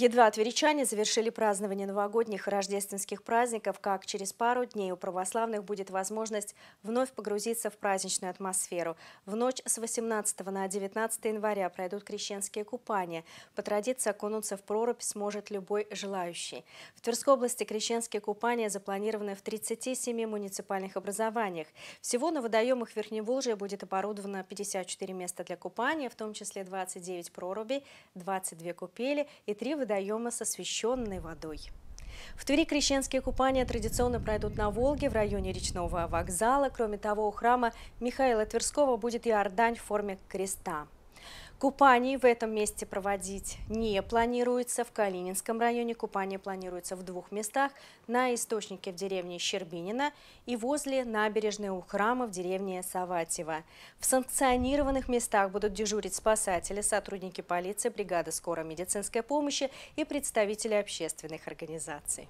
Едва тверичане завершили празднование новогодних и рождественских праздников, как через пару дней у православных будет возможность вновь погрузиться в праздничную атмосферу. В ночь с 18 на 19 января пройдут крещенские купания. По традиции окунуться в прорубь сможет любой желающий. В Тверской области крещенские купания запланированы в 37 муниципальных образованиях. Всего на водоемах Верхневолжья будет оборудовано 54 места для купания, в том числе 29 прорубей, 22 купели и 3 водоема водоема с освещенной водой. В Твери крещенские купания традиционно пройдут на Волге в районе речного вокзала. Кроме того, у храма Михаила Тверского будет и ордань в форме креста. Купаний в этом месте проводить не планируется. В Калининском районе купание планируется в двух местах. На источнике в деревне Щербинина и возле набережной у храма в деревне Саватева. В санкционированных местах будут дежурить спасатели, сотрудники полиции, бригады скорой медицинской помощи и представители общественных организаций.